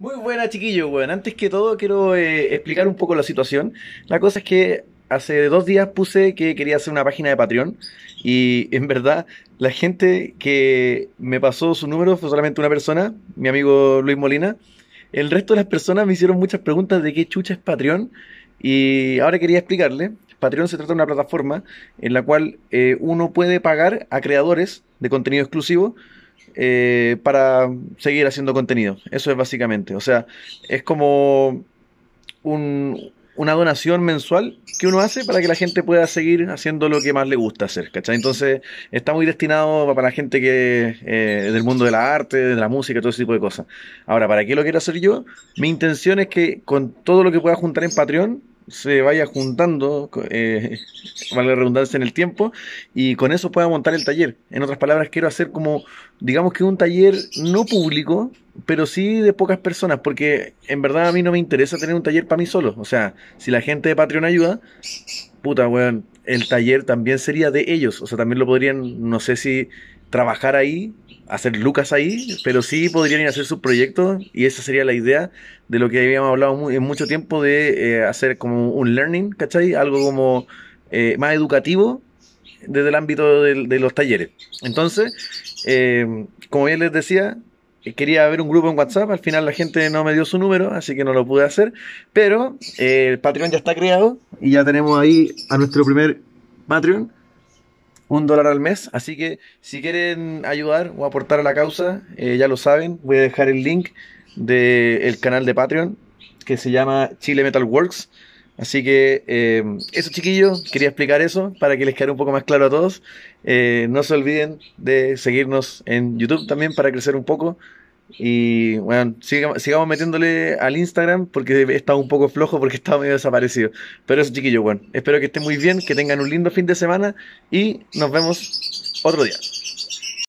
Muy buena, chiquillo, bueno. Antes que todo, quiero eh, explicar un poco la situación. La cosa es que hace dos días puse que quería hacer una página de Patreon y en verdad la gente que me pasó su número fue solamente una persona, mi amigo Luis Molina. El resto de las personas me hicieron muchas preguntas de qué chucha es Patreon y ahora quería explicarle. Patreon se trata de una plataforma en la cual eh, uno puede pagar a creadores de contenido exclusivo eh, para seguir haciendo contenido. Eso es básicamente. O sea, es como una donación mensual que uno hace para que la gente pueda seguir haciendo lo que más le gusta hacer, ¿cachai? Entonces, está muy destinado para la gente que eh, del mundo de la arte, de la música, todo ese tipo de cosas. Ahora, ¿para qué lo quiero hacer yo? Mi intención es que con todo lo que pueda juntar en Patreon, se vaya juntando, eh, vale la redundancia en el tiempo, y con eso pueda montar el taller. En otras palabras, quiero hacer como, digamos que un taller no público, pero sí de pocas personas, porque en verdad a mí no me interesa tener un taller para mí solo. O sea, si la gente de Patreon ayuda, puta, weón, el taller también sería de ellos. O sea, también lo podrían, no sé si trabajar ahí, hacer lucas ahí, pero sí podrían ir a hacer sus proyectos y esa sería la idea de lo que habíamos hablado en mucho tiempo de eh, hacer como un learning, ¿cachai? Algo como eh, más educativo desde el ámbito de, los talleres. Entonces, eh, como bien les decía, quería ver un grupo en WhatsApp, al final la gente no me dio su número, así que no lo pude hacer, pero el Patreon ya está creado y ya tenemos ahí a nuestro primer Patreon un dólar al mes. Así que si quieren ayudar o aportar a la causa, eh, ya lo saben, voy a dejar el link del el canal de Patreon que se llama Chile Metal Works. Así que eh, eso chiquillos, quería explicar eso para que les quede un poco más claro a todos. Eh, no se olviden de seguirnos en YouTube también para crecer un poco. Y bueno, sigamos, sigamos metiéndole al Instagram porque he estado un poco flojo porque estaba medio desaparecido. Pero eso, chiquillo bueno, espero que estén muy bien, que tengan un lindo fin de semana y nos vemos otro día.